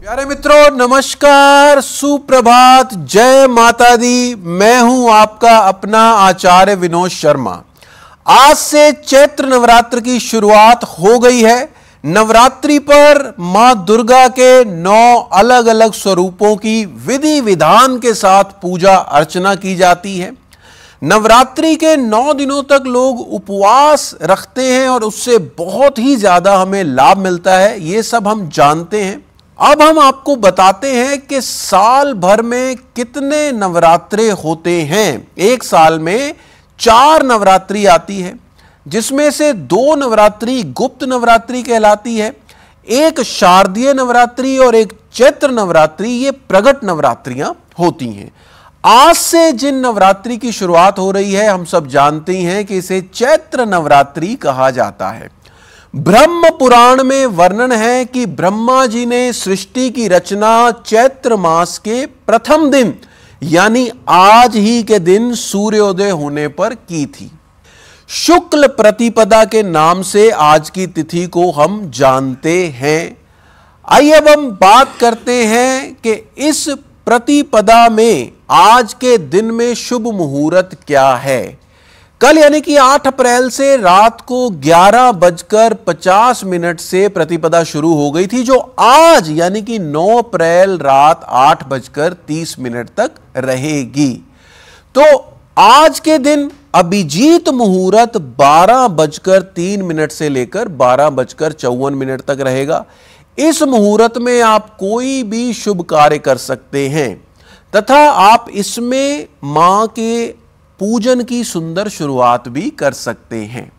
प्यारे मित्रों नमस्कार सुप्रभात जय माता दी मैं हूं आपका अपना आचार्य विनोद शर्मा आज से चैत्र नवरात्र की शुरुआत हो गई है नवरात्रि पर मां दुर्गा के नौ अलग अलग स्वरूपों की विधि विधान के साथ पूजा अर्चना की जाती है नवरात्रि के नौ दिनों तक लोग उपवास रखते हैं और उससे बहुत ही ज़्यादा हमें लाभ मिलता है ये सब हम जानते हैं अब हम आपको बताते हैं कि साल भर में कितने नवरात्रे होते हैं एक साल में चार नवरात्रि आती है जिसमें से दो नवरात्रि गुप्त नवरात्रि कहलाती है एक शारदीय नवरात्रि और एक चैत्र नवरात्रि ये प्रगट नवरात्रियां होती हैं आज से जिन नवरात्रि की शुरुआत हो रही है हम सब जानते हैं कि इसे चैत्र नवरात्रि कहा जाता है ब्रह्म पुराण में वर्णन है कि ब्रह्मा जी ने सृष्टि की रचना चैत्र मास के प्रथम दिन यानी आज ही के दिन सूर्योदय होने पर की थी शुक्ल प्रतिपदा के नाम से आज की तिथि को हम जानते हैं आइए अब हम बात करते हैं कि इस प्रतिपदा में आज के दिन में शुभ मुहूर्त क्या है कल यानी कि 8 अप्रैल से रात को ग्यारह बजकर पचास मिनट से प्रतिपदा शुरू हो गई थी जो आज यानी कि 9 अप्रैल रात आठ बजकर तीस मिनट तक रहेगी तो आज के दिन अभिजीत मुहूर्त बारह बजकर तीन मिनट से लेकर बारह बजकर चौवन मिनट तक रहेगा इस मुहूर्त में आप कोई भी शुभ कार्य कर सकते हैं तथा आप इसमें मां के पूजन की सुंदर शुरुआत भी कर सकते हैं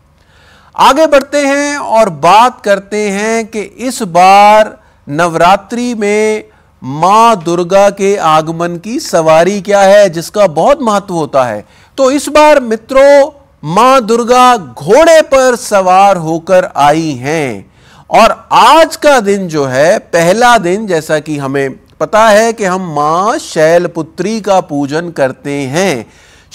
आगे बढ़ते हैं और बात करते हैं कि इस बार नवरात्रि में माँ दुर्गा के आगमन की सवारी क्या है जिसका बहुत महत्व होता है तो इस बार मित्रों माँ दुर्गा घोड़े पर सवार होकर आई हैं और आज का दिन जो है पहला दिन जैसा कि हमें पता है कि हम माँ शैलपुत्री का पूजन करते हैं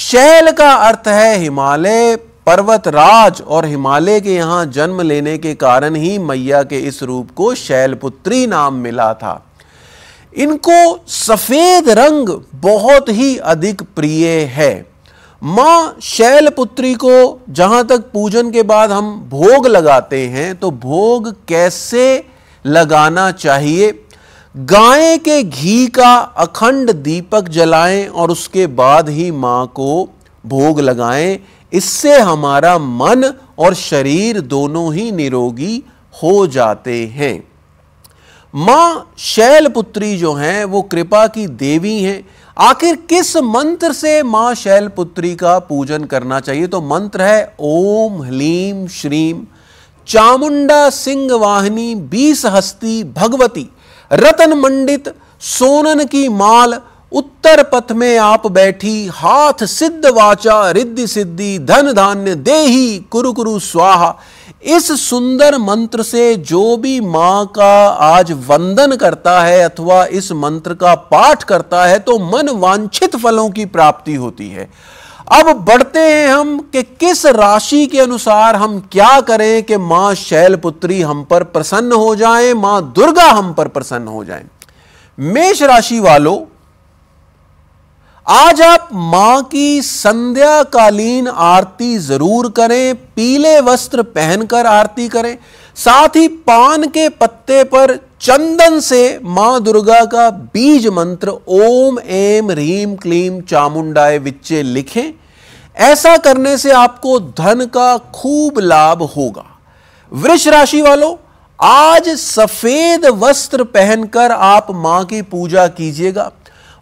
शैल का अर्थ है हिमालय पर्वत राज और हिमालय के यहाँ जन्म लेने के कारण ही मैया के इस रूप को शैलपुत्री नाम मिला था इनको सफ़ेद रंग बहुत ही अधिक प्रिय है माँ शैलपुत्री को जहाँ तक पूजन के बाद हम भोग लगाते हैं तो भोग कैसे लगाना चाहिए गाय के घी का अखंड दीपक जलाएं और उसके बाद ही मां को भोग लगाएं इससे हमारा मन और शरीर दोनों ही निरोगी हो जाते हैं मां शैलपुत्री जो हैं वो कृपा की देवी हैं आखिर किस मंत्र से मां शैलपुत्री का पूजन करना चाहिए तो मंत्र है ओम ह्लीम श्रीम चामुंडा सिंह वाहिनी बीस हस्ती भगवती रतन मंडित सोनन की माल उत्तर पथ में आप बैठी हाथ सिद्ध वाचा रिद्धि सिद्धि धन धान्य देही कुरु कुरु स्वाहा इस सुंदर मंत्र से जो भी मां का आज वंदन करता है अथवा इस मंत्र का पाठ करता है तो मन वांछित फलों की प्राप्ति होती है अब बढ़ते हैं हम कि किस राशि के अनुसार हम क्या करें कि मां शैलपुत्री हम पर प्रसन्न हो जाए मां दुर्गा हम पर प्रसन्न हो जाए मेष राशि वालों आज आप मां की संध्याकालीन आरती जरूर करें पीले वस्त्र पहनकर आरती करें साथ ही पान के पत्ते पर चंदन से मां दुर्गा का बीज मंत्र ओम एम ह्रीम क्लीम चामुंडाए विच्चे लिखें ऐसा करने से आपको धन का खूब लाभ होगा वृष राशि वालों आज सफेद वस्त्र पहनकर आप मां की पूजा कीजिएगा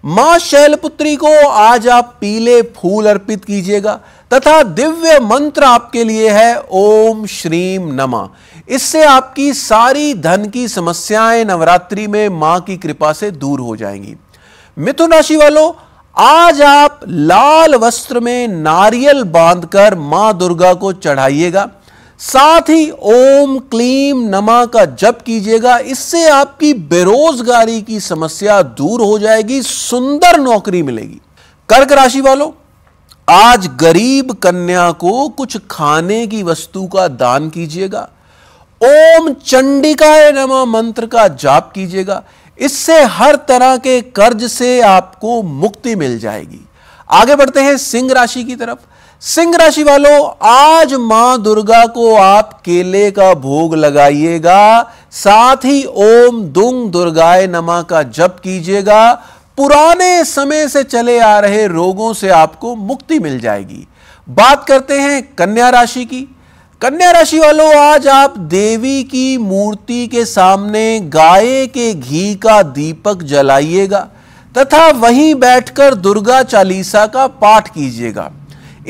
मां शैलपुत्री को आज आप पीले फूल अर्पित कीजिएगा तथा दिव्य मंत्र आपके लिए है ओम श्रीम नमा इससे आपकी सारी धन की समस्याएं नवरात्रि में मां की कृपा से दूर हो जाएंगी मिथुन राशि वालों आज आप लाल वस्त्र में नारियल बांधकर मां दुर्गा को चढ़ाइएगा साथ ही ओम क्लीम नमा का जप कीजिएगा इससे आपकी बेरोजगारी की समस्या दूर हो जाएगी सुंदर नौकरी मिलेगी कर्क राशि वालों आज गरीब कन्या को कुछ खाने की वस्तु का दान कीजिएगा ओम चंडिकाय नमा मंत्र का जाप कीजिएगा इससे हर तरह के कर्ज से आपको मुक्ति मिल जाएगी आगे बढ़ते हैं सिंह राशि की तरफ सिंह राशि वालों आज मां दुर्गा को आप केले का भोग लगाइएगा साथ ही ओम दुंग दुर्गाय नमा का जप कीजिएगा पुराने समय से चले आ रहे रोगों से आपको मुक्ति मिल जाएगी बात करते हैं कन्या राशि की कन्या राशि वालों आज आप देवी की मूर्ति के सामने गाय के घी का दीपक जलाइएगा तथा वहीं बैठकर दुर्गा चालीसा का पाठ कीजिएगा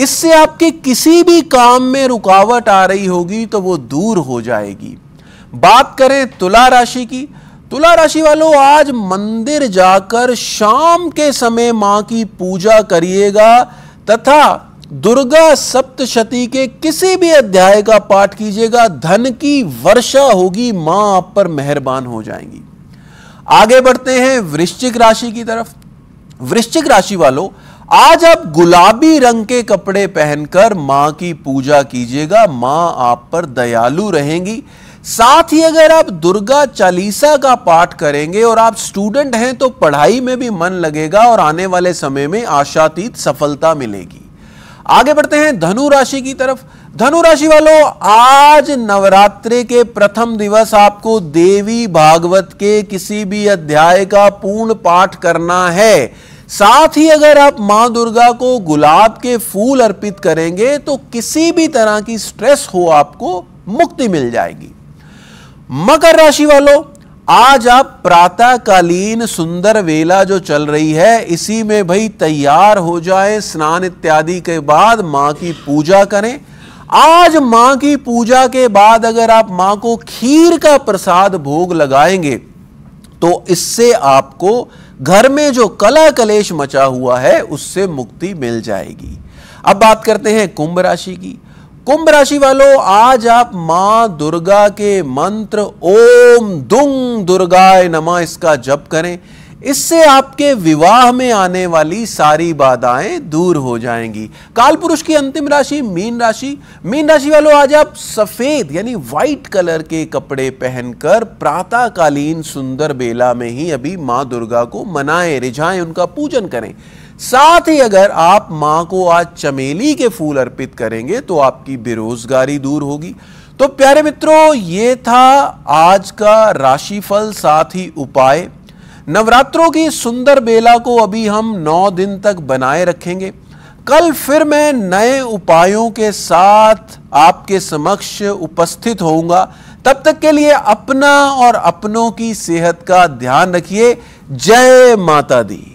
इससे आपके किसी भी काम में रुकावट आ रही होगी तो वो दूर हो जाएगी बात करें तुला राशि की तुला राशि वालों आज मंदिर जाकर शाम के समय मां की पूजा करिएगा तथा दुर्गा सप्तशती के किसी भी अध्याय का पाठ कीजिएगा धन की वर्षा होगी मां आप पर मेहरबान हो जाएंगी आगे बढ़ते हैं वृश्चिक राशि की तरफ वृश्चिक राशि वालों आज आप गुलाबी रंग के कपड़े पहनकर मां की पूजा कीजिएगा मां आप पर दयालु रहेंगी साथ ही अगर आप दुर्गा चालीसा का पाठ करेंगे और आप स्टूडेंट हैं तो पढ़ाई में भी मन लगेगा और आने वाले समय में आशातीत सफलता मिलेगी आगे बढ़ते हैं धनु राशि की तरफ धनु राशि वालों आज नवरात्रे के प्रथम दिवस आपको देवी भागवत के किसी भी अध्याय का पूर्ण पाठ करना है साथ ही अगर आप मां दुर्गा को गुलाब के फूल अर्पित करेंगे तो किसी भी तरह की स्ट्रेस हो आपको मुक्ति मिल जाएगी मकर राशि वालों आज आप प्रातःकालीन सुंदर वेला जो चल रही है इसी में भाई तैयार हो जाए स्नान इत्यादि के बाद मां की पूजा करें आज मां की पूजा के बाद अगर आप मां को खीर का प्रसाद भोग लगाएंगे तो इससे आपको घर में जो कला कलेश मचा हुआ है उससे मुक्ति मिल जाएगी अब बात करते हैं कुंभ राशि की कुंभ राशि वालों आज आप मां दुर्गा के मंत्र ओम दुंग दुर्गाय नमा इसका जप करें इससे आपके विवाह में आने वाली सारी बाधाएं दूर हो जाएंगी काल पुरुष की अंतिम राशि मीन राशि मीन राशि वालों आज आप सफेद यानी व्हाइट कलर के कपड़े पहनकर प्रातःकालीन सुंदर बेला में ही अभी मां दुर्गा को मनाएं रिझाएं उनका पूजन करें साथ ही अगर आप मां को आज चमेली के फूल अर्पित करेंगे तो आपकी बेरोजगारी दूर होगी तो प्यारे मित्रों ये था आज का राशिफल साथ ही उपाय नवरात्रों की सुंदर बेला को अभी हम नौ दिन तक बनाए रखेंगे कल फिर मैं नए उपायों के साथ आपके समक्ष उपस्थित होऊंगा तब तक के लिए अपना और अपनों की सेहत का ध्यान रखिए जय माता दी